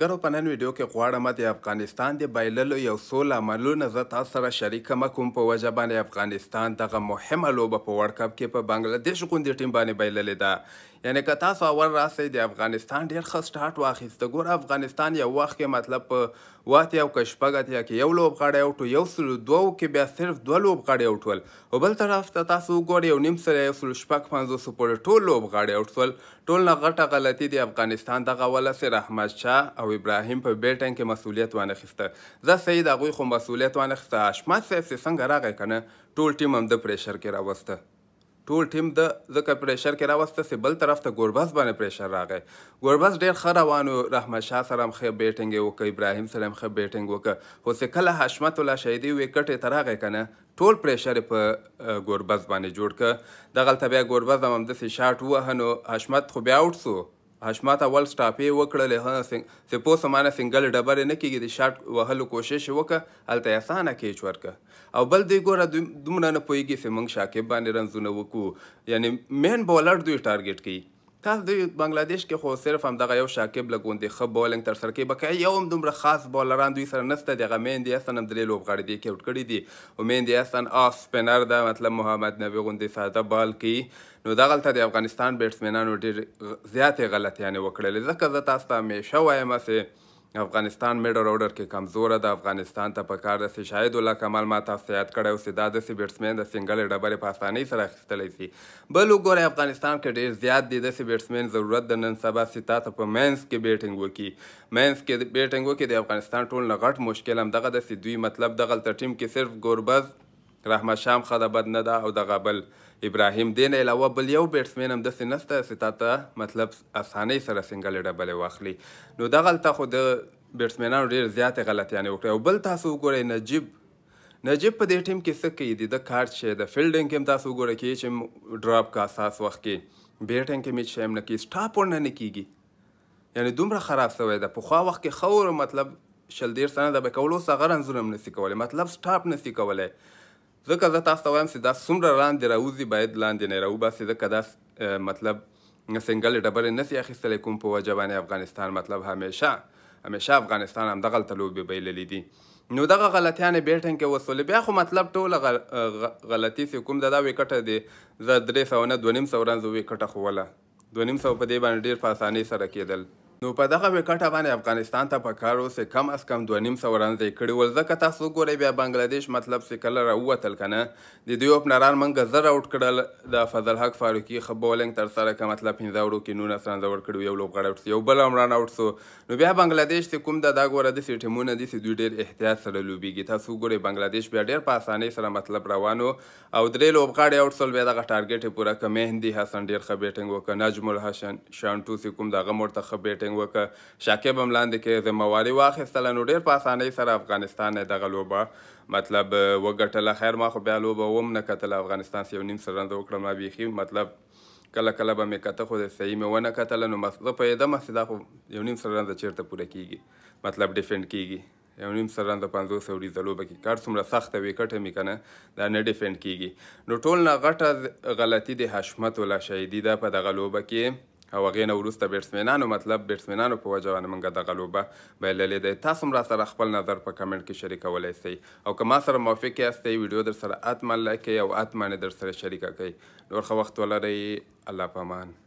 ګرو په نن ویډیو کې غواړم د افغانستان د بایللو یو څو لاملونه زه تاسو سره شریک کوم په وجه باندې افغانستان دغه مهمه لوبه په ورلډ کپ کې په بنگلاديش غوندې ټیم باندې بایللې ده یعنی که تاسو اول راسئ د افغانستان ډېر ښه سټارټ واخیست ګور افغانستان یو وخت کې مطلب په واته او کشپګت یا کې یو لوبغاړی او ټو یو سل دوو کې بیا صرف دوه لوبغاړي او ټول او بل طرف ته تاسو وګورئ یو نیم سره یو سل شپږ پنځو سپور ټول لوبغاړي او ټول ټول نه غټه غلطي د افغانستان دغه ولا سر احمد شاه او او ابراهیم په بیټنګ کې مسولیت وانخسته زه سید هغه خو مسولیت وانخسته اشمت صاحب سه څنګه راغی کنه ټول ټیم هم د پریشر کې راوسته ټول ټیم د زکه پریشر کې راوسته سه بل طرف ته ګوربز باندې پریشر راغی ګوربز ډیر ښه روانو رحمت شاه سره هم ښه بیټنګ وکړ ابراهیم سره هم ښه بیټنګ وکړ خو سه کله حشمت الله شهیدی وکټه ته راغی کنه ټول پریشر په ګوربز باندې جوړ ک دغه تبیا ګوربز هم د شاټ وهنو حشمت خو بیا اوټ سو حشمت اول سټاپې وکړلې هه سپو سمانه سنگل ډبرې نه کېږي د شاټ وهلو کوشش وکړه هلته یې اسانه کیچ ورکړه او بل دوی ګوره دومره نه پوهېږي چې موږ شاکب باندې رنځونه وکړو یعنی مین بولر دوی ټارګېټ کوي تاسو د بنگلاديش کې خو صرف هم دغه یو شاکب لګوندې خ بولینګ تر سره کې بکای یو هم دومره خاص بولران دوی سره نسته دغه مین دی اسن درې لوبغاړي دی کې وټ کړی دی او مین دی اسن اف سپینر دا مطلب محمد نبی غوندې ساده بال کې نو دغه تل د افغانستان بیټسمنانو ډېر زیاتې غلطیانې وکړلې ځکه زه تاسو ته همیشه وایم چې افغانستان میډر اورډر کې کمزوره د افغانستان ته په کار ده چې شاهد الله کمال ما تاسو ته یاد کړی اوسې دا داسې بیټسمین د سنګلې ډبرې په اسانۍ سره اخیستلی سي بل وګورئ افغانستان کې ډېر زیات دی داسې بیټسمین ضرورت د نن سبا سي تا ته په مینس کې بیټینګ وکړي مینس کې بیټینګ وکړي د افغانستان ټول نه غټ مشکل همدغه داسې دوی مطلب دغلته ټیم کې صرف ګوربز رحمت شام ښه ده بد نه ده او دغه بل ابراهیم دین علاوه بل یو بیټسمین هم داسې نسته چې تا ته مطلب اسانۍ سره سنګلې ډبلې واخلي نو دغلته خو د بیټسمینانو ډېر زیاتې غلطیانې وکړې او بل تاسو وګورئ نجیب نجیب په دې ټیم کې څه کوي د ده کارت شی د فیلډینګ کې هم تاسو وګوره کې چې ډراپ کا اساس وخت کې بیټینګ کې مې شی هم نه کوي سټاپ ور نه نه کیږي یعنی دومره خراب سوی ده پخوا وخت کې ښه مطلب شل دېرش سنه ده به کولو څه غرنځونه هم نسي کولی مطلب سټاپ نسي کولی ځکه زه تاسو ته وایم چې دا څومره لاندې راوځي باید لاندې نه راوباسي ځکه دا مطلب سنګل ډبل نه سي اخیستلی کوم په وجه باندې افغانستان مطلب همیشه همیشه افغانستان هم دغه تلوبې بیللې دي نو دغه غلطیان بیټن کې وصول بیا خو مطلب ټوله غل... غلطی سي کوم دا وکټه دی زه درې سوه نه دوه نیم سوه رنز وکټه خو وله دوه نیم سوه په دې باندې ډېر په اسانۍ سره کېدل نو په دغه وکټه باندې افغانستان ته په کارو سه کم از کم 2.5 رنځ کړي ول ځکه تاسو ګورئ بیا بنگلاديش مطلب سه کله راوتل کنه د دوی اوپنران منګه زر اوټ کړل د فضل حق فاروقي خبولنګ تر سره کوم مطلب هینځ ورو کې نون سره ور کړو یو لوبغاړی اوټ یو بل عمران اوټ سو نو بیا بنگلاديش ته کوم د دا ګوره د سیټمونه د سې دوی ډېر احتیاط سره لوبيږي تاسو ګورئ بنگلاديش بیا ډېر په اسانۍ سره مطلب روانو او درې لوبغاړي اوټ سول بیا دغه ټارګټ پوره کمه هندي حسن ډېر ښه بیټینګ وکړ نجم الحسن شانټو سې کوم دغه مرتخه بیټینګ بولینګ وکړه شاکیب هم لاندې کې ذمہواري واخیستله نو ډېر په اسانۍ سره افغانستان یې دغه لوبه مطلب وګټله خیر ما خو بیا لوبه وم نه کتله افغانستان سه یو نیم سر رنزه وکړه ما بیخي مطلب کله کله به مې کته خو د صحیح مې ونه کتله نو زه پوهېدم چې دا خو یو نیم سر رنزه چېرته پوره کېږي مطلب ډیفینډ کېږي یو نیم سر رنزه پنځوس اوریزه لوبه کې کار څومره سخته ویکټه مې که نه دا نه ډیفینډ کېږي نو ټول نه غټه غلطي د حشمت الله شهیدي ده په دغه لوبه کې او هغې نه وروسته بیټسمینانو مطلب بیټسمینانو په وجه باندې موږ دغه لوبه بایللې ده تاسو هم راسره خپل نظر په کمنټ کې شریکولی سئ او که ما سره موافق یاست ویډیو در سره اتمن لایک کوئ او اتمن یې در سره شریکه کوئ نور ښه وخت ولرئ الله په امان